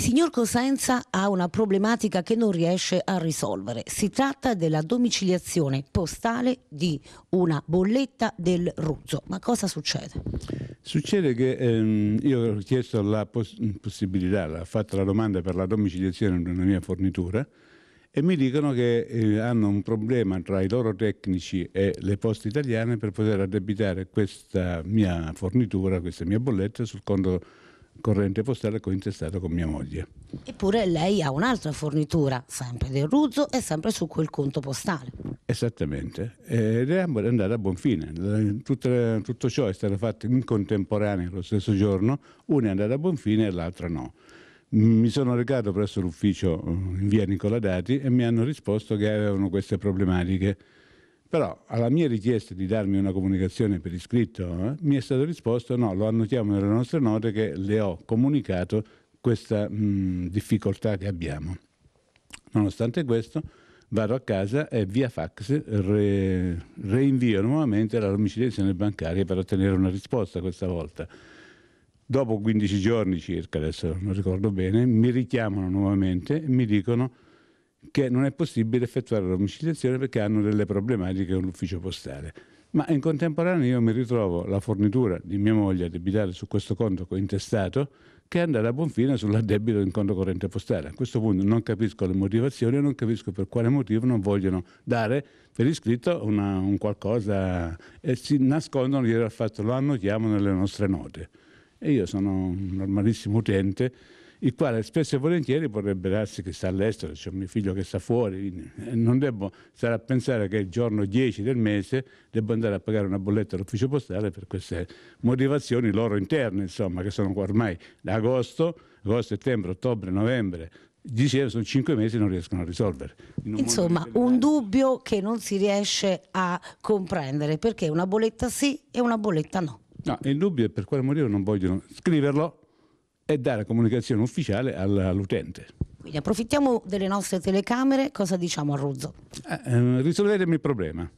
Il signor Cosenza ha una problematica che non riesce a risolvere. Si tratta della domiciliazione postale di una bolletta del Ruzzo. Ma cosa succede? Succede che ehm, io ho chiesto la poss possibilità, ho fatto la domanda per la domiciliazione di una mia fornitura e mi dicono che eh, hanno un problema tra i loro tecnici e le poste italiane per poter addebitare questa mia fornitura, questa mia bolletta sul conto corrente postale che ho intestato con mia moglie. Eppure lei ha un'altra fornitura, sempre del Ruzzo e sempre su quel conto postale. Esattamente, ed è andata a buon fine. Tutto, tutto ciò è stato fatto in contemporanea lo stesso giorno, una è andata a buon fine e l'altra no. Mm, mi sono recato presso l'ufficio mm, in via Nicola Dati e mi hanno risposto che avevano queste problematiche però alla mia richiesta di darmi una comunicazione per iscritto eh, mi è stato risposto no, lo annotiamo nelle nostre note che le ho comunicato questa mh, mm, difficoltà che abbiamo. Nonostante questo vado a casa e via fax re, reinvio nuovamente la domiciliazione bancaria per ottenere una risposta questa volta. Dopo 15 giorni circa, adesso non ricordo bene, mi richiamano nuovamente e mi dicono che non è possibile effettuare la domiciliazione perché hanno delle problematiche con l'ufficio postale. Ma in contemporanea io mi ritrovo la fornitura di mia moglie debitata su questo conto cointestato che è andata a buon fine sull'addebito in conto corrente postale. A questo punto non capisco le motivazioni, e non capisco per quale motivo non vogliono dare per iscritto una, un qualcosa e si nascondono dietro al fatto lo annotiamo nelle nostre note. E io sono un normalissimo utente il quale spesso e volentieri vorrebbe darsi che sta all'estero, c'è cioè mio figlio che sta fuori, eh, non devo stare a pensare che il giorno 10 del mese devo andare a pagare una bolletta all'ufficio postale per queste motivazioni loro interne, insomma, che sono ormai da agosto, agosto, settembre, ottobre, novembre, diceva sono cinque mesi e non riescono a risolvere. In Insomma, un dubbio che non si riesce a comprendere perché una bolletta sì e una bolletta no. No, il dubbio è per quale motivo non vogliono scriverlo e dà comunicazione ufficiale all'utente. Quindi approfittiamo delle nostre telecamere, cosa diciamo a Ruzzo? Eh, ehm, risolvetemi il problema.